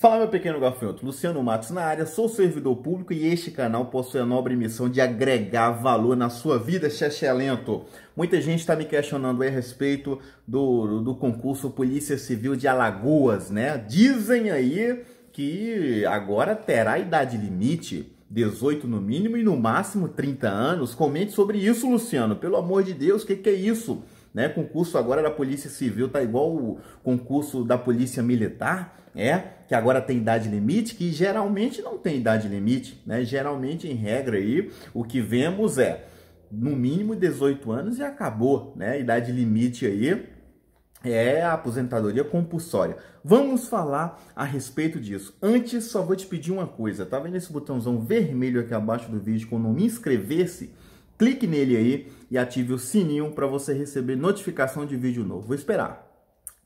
Fala meu pequeno gafanhoto, Luciano Matos na área, sou servidor público e este canal possui a nobre missão de agregar valor na sua vida, lento. Muita gente está me questionando a respeito do, do concurso Polícia Civil de Alagoas, né? Dizem aí que agora terá idade limite, 18 no mínimo e no máximo 30 anos. Comente sobre isso, Luciano, pelo amor de Deus, o que, que é isso? né? Concurso agora da Polícia Civil tá igual o concurso da Polícia Militar, é, que agora tem idade limite, que geralmente não tem idade limite, né? Geralmente em regra aí, o que vemos é no mínimo 18 anos e acabou, né? Idade limite aí é a aposentadoria compulsória. Vamos falar a respeito disso. Antes, só vou te pedir uma coisa. Tá vendo esse botãozão vermelho aqui abaixo do vídeo quando não me inscrever-se? clique nele aí e ative o sininho para você receber notificação de vídeo novo. Vou esperar.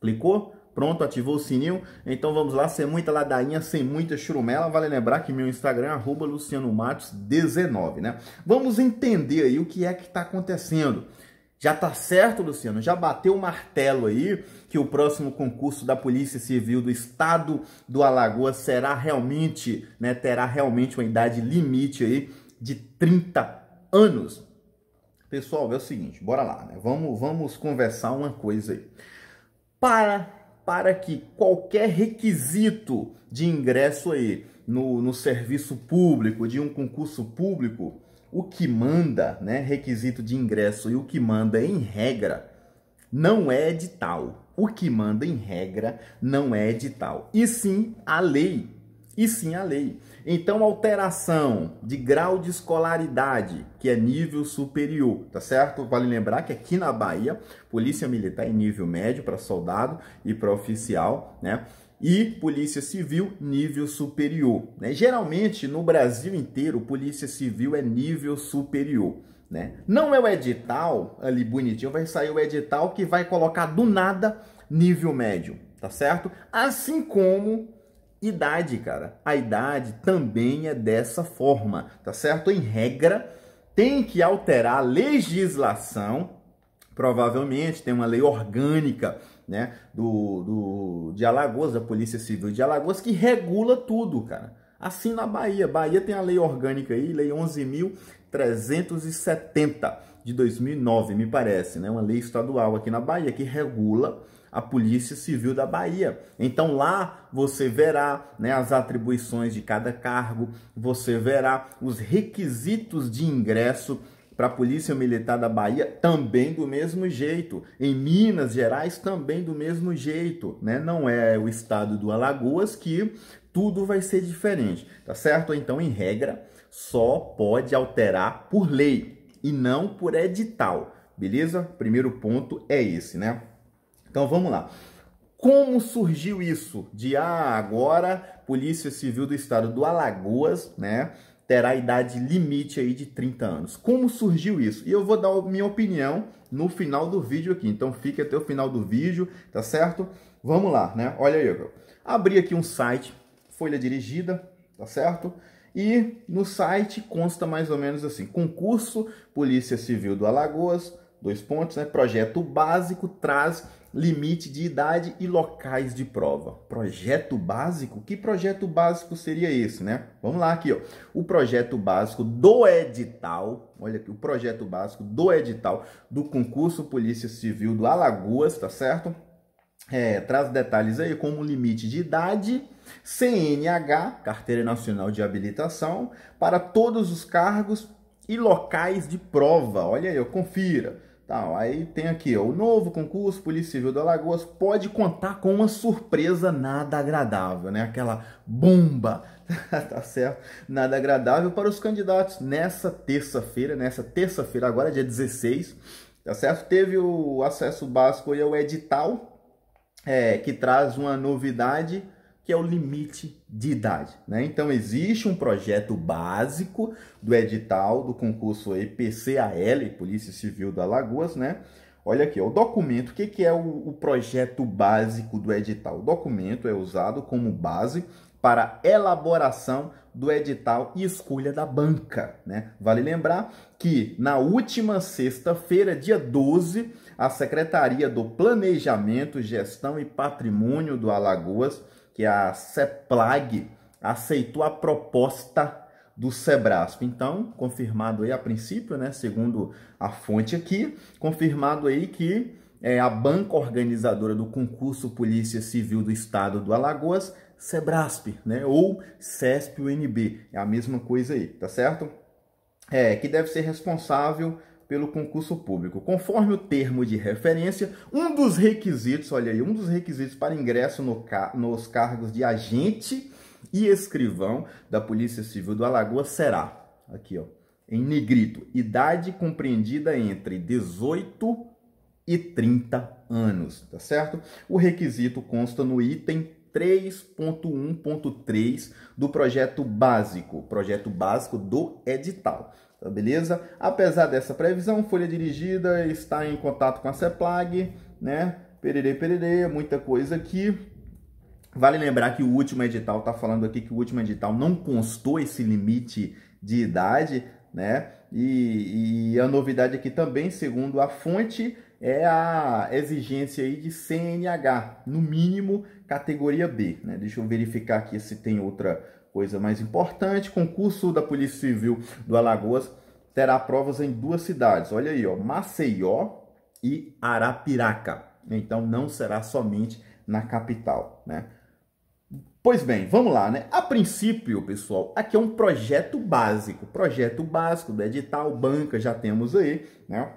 Clicou? Pronto, ativou o sininho. Então vamos lá, sem muita ladainha, sem muita churumela. Vale lembrar que meu Instagram é arroba lucianomatos19, né? Vamos entender aí o que é que está acontecendo. Já tá certo, Luciano? Já bateu o martelo aí que o próximo concurso da Polícia Civil do Estado do Alagoas será realmente, né, terá realmente uma idade limite aí de 30 anos. Pessoal, é o seguinte, bora lá, né? Vamos, vamos conversar uma coisa aí. Para, para que qualquer requisito de ingresso aí no, no serviço público, de um concurso público, o que manda, né, requisito de ingresso e o que manda em regra não é edital. O que manda em regra não é edital, e sim a lei. E sim a lei. Então, alteração de grau de escolaridade, que é nível superior, tá certo? Vale lembrar que aqui na Bahia, polícia militar é nível médio para soldado e para oficial, né? E polícia civil, nível superior. Né? Geralmente, no Brasil inteiro, polícia civil é nível superior. Né? Não é o edital ali bonitinho, vai sair o edital que vai colocar do nada nível médio, tá certo? Assim como idade, cara. A idade também é dessa forma, tá certo? Em regra, tem que alterar a legislação, provavelmente tem uma lei orgânica né, do, do, de Alagoas, da Polícia Civil de Alagoas, que regula tudo, cara. Assim na Bahia. Bahia tem a lei orgânica aí, lei 11.370 de 2009, me parece, né? Uma lei estadual aqui na Bahia que regula a Polícia Civil da Bahia. Então lá você verá né, as atribuições de cada cargo, você verá os requisitos de ingresso para a Polícia Militar da Bahia também do mesmo jeito, em Minas Gerais também do mesmo jeito, né? Não é o estado do Alagoas que tudo vai ser diferente, tá certo? Então, em regra, só pode alterar por lei e não por edital, beleza? Primeiro ponto é esse, né? Então vamos lá. Como surgiu isso? De ah, agora Polícia Civil do Estado do Alagoas, né, terá idade limite aí de 30 anos. Como surgiu isso? E eu vou dar a minha opinião no final do vídeo aqui. Então fique até o final do vídeo, tá certo? Vamos lá, né? Olha aí, eu abri aqui um site, folha dirigida, tá certo? E no site consta mais ou menos assim: concurso Polícia Civil do Alagoas, dois pontos, né? Projeto básico traz limite de idade e locais de prova. Projeto básico? Que projeto básico seria esse, né? Vamos lá aqui, ó. O projeto básico do edital, olha aqui, o projeto básico do edital do concurso Polícia Civil do Alagoas, tá certo? É, traz detalhes aí como limite de idade, CNH, Carteira Nacional de Habilitação, para todos os cargos e locais de prova. Olha aí, confira Tal. Aí tem aqui, ó, o novo concurso Polícia Civil do Alagoas pode contar com uma surpresa nada agradável, né? Aquela bomba, tá certo? Nada agradável para os candidatos nessa terça-feira, nessa terça-feira agora, dia 16, tá certo? Teve o acesso básico e o edital, é, que traz uma novidade que é o limite de idade. Né? Então, existe um projeto básico do edital do concurso EPCAL, Polícia Civil do Alagoas, né? Olha aqui, ó, o documento, o que, que é o, o projeto básico do edital? O documento é usado como base para elaboração do edital e escolha da banca. Né? Vale lembrar que na última sexta-feira, dia 12, a Secretaria do Planejamento, Gestão e Patrimônio do Alagoas que a CEPLAG aceitou a proposta do Sebrasp. Então, confirmado aí a princípio, né, segundo a fonte aqui, confirmado aí que é, a banca organizadora do concurso Polícia Civil do Estado do Alagoas, Sebrasp, né, ou CESP-UNB, é a mesma coisa aí, tá certo? É, que deve ser responsável pelo concurso público. Conforme o termo de referência, um dos requisitos, olha aí, um dos requisitos para ingresso no, nos cargos de agente e escrivão da Polícia Civil do Alagoas será, aqui ó, em negrito, idade compreendida entre 18 e 30 anos, tá certo? O requisito consta no item 3.1.3 do projeto básico, projeto básico do edital. Tá beleza? Apesar dessa previsão, Folha Dirigida está em contato com a CEPLAG, né? Pererê, pererê, muita coisa aqui. Vale lembrar que o último edital, tá falando aqui que o último edital não constou esse limite de idade, né? E, e a novidade aqui também, segundo a fonte, é a exigência aí de CNH, no mínimo categoria B, né? Deixa eu verificar aqui se tem outra coisa mais importante, concurso da Polícia Civil do Alagoas terá provas em duas cidades. Olha aí, ó, Maceió e Arapiraca. Então não será somente na capital, né? Pois bem, vamos lá, né? A princípio, pessoal, aqui é um projeto básico, projeto básico do edital banca, já temos aí, né?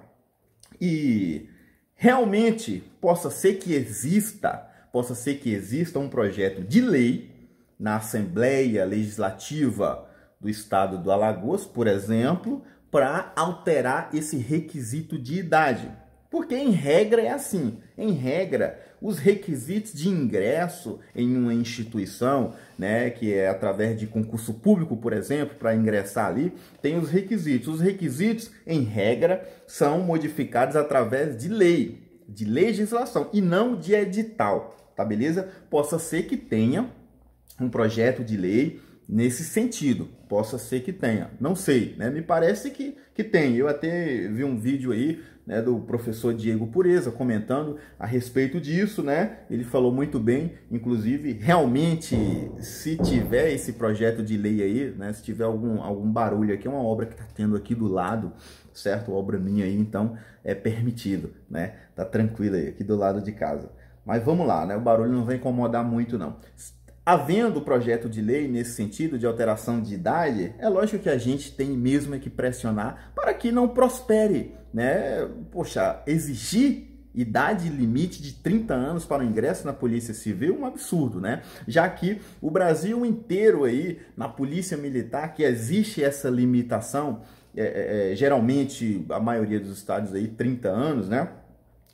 E realmente possa ser que exista, possa ser que exista um projeto de lei na Assembleia Legislativa do Estado do Alagoas, por exemplo, para alterar esse requisito de idade. Porque em regra é assim, em regra, os requisitos de ingresso em uma instituição, né, que é através de concurso público, por exemplo, para ingressar ali, tem os requisitos. Os requisitos, em regra, são modificados através de lei, de legislação e não de edital, tá beleza? Possa ser que tenha um projeto de lei nesse sentido. Possa ser que tenha, não sei, né? Me parece que, que tem. Eu até vi um vídeo aí né, do professor Diego Pureza comentando a respeito disso, né? Ele falou muito bem, inclusive, realmente, se tiver esse projeto de lei aí, né? Se tiver algum, algum barulho aqui, é uma obra que está tendo aqui do lado, certo? Obra minha aí, então é permitido, né? Tá tranquilo aí, aqui do lado de casa. Mas vamos lá, né? O barulho não vai incomodar muito, não. Havendo projeto de lei nesse sentido de alteração de idade, é lógico que a gente tem mesmo que pressionar para que não prospere, né? Poxa, exigir idade limite de 30 anos para o ingresso na Polícia Civil, é um absurdo, né? Já que o Brasil inteiro aí, na Polícia Militar, que existe essa limitação, é, é, é geralmente a maioria dos estados aí, 30 anos, né?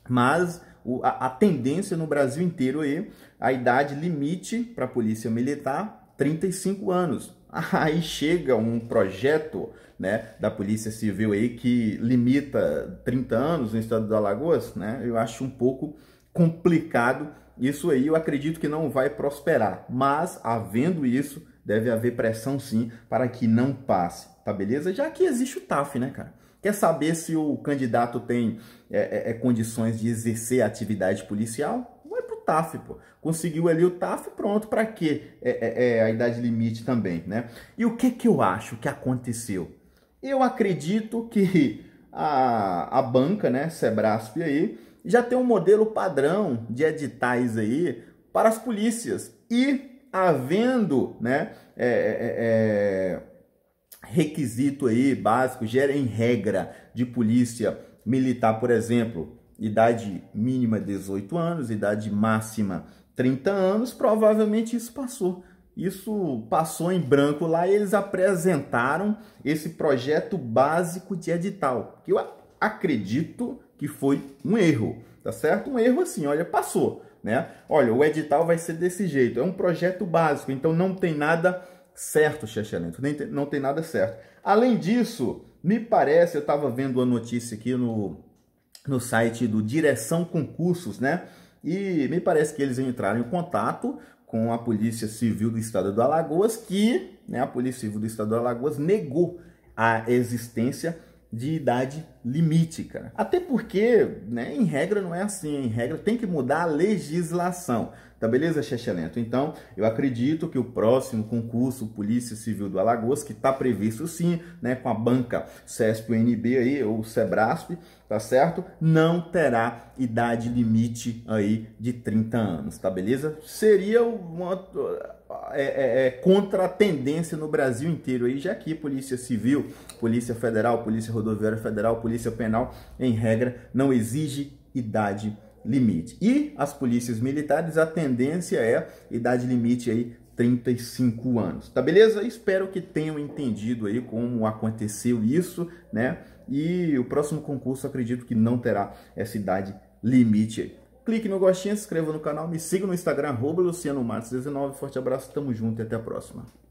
Mas a, tendência no Brasil inteiro é a idade limite para a polícia militar 35 anos. Aí chega um projeto né, da Polícia Civil aí que limita 30 anos no estado do Alagoas, né? Eu acho um pouco complicado isso aí, eu acredito que não vai prosperar, mas havendo isso, deve haver pressão sim para que não passe, tá beleza? Já que existe o TAF, né, cara? quer saber se o candidato tem é, é, é condições de exercer atividade policial? Vai para o TAF, pô. Conseguiu ali o TAF, pronto, para quê? É, é, é, a idade limite também, né? E o que, que eu acho que aconteceu? Eu acredito que a, a banca, né, Sebrasp aí, já tem um modelo padrão de editais aí para as polícias. E havendo, né, é, é, é requisito aí básico, gera em regra de polícia militar, por exemplo, idade mínima 18 anos, idade máxima 30 anos, provavelmente isso passou. Isso passou em branco lá e eles apresentaram esse projeto básico de edital, que eu acredito que foi um erro, tá certo? Um erro assim, olha, passou, né? Olha, o edital vai ser desse jeito, é um projeto básico, então não tem nada certo, Xexelento. Nem tem, não tem nada certo. Além disso, me parece, eu estava vendo a notícia aqui no, no site do Direção Concursos, né? E me parece que eles entraram em contato com a Polícia Civil do Estado do Alagoas, que né, a Polícia Civil do Estado do Alagoas negou a existência de idade limítica. Até porque, né, em regra não é assim, em regra tem que mudar a legislação. Tá beleza, Chechelento? Então, eu acredito que o próximo concurso Polícia Civil do Alagoas, que está previsto sim, né, com a banca CESP-UNB aí, ou SEBRASP, tá certo? Não terá idade limite aí de 30 anos, tá beleza? Seria uma é, é, é, contra a tendência no Brasil inteiro aí, já que Polícia Civil, Polícia Federal, Polícia Rodoviária Federal, Polícia Penal, em regra, não exige idade limite. E as polícias militares, a tendência é idade limite aí 35 anos. Tá beleza? Espero que tenham entendido aí como aconteceu isso, né? E o próximo concurso acredito que não terá essa idade limite aí. Clique no gostinho, se inscreva no canal, me siga no Instagram, arroba Luciano Martins 19. Forte abraço, tamo junto e até a próxima.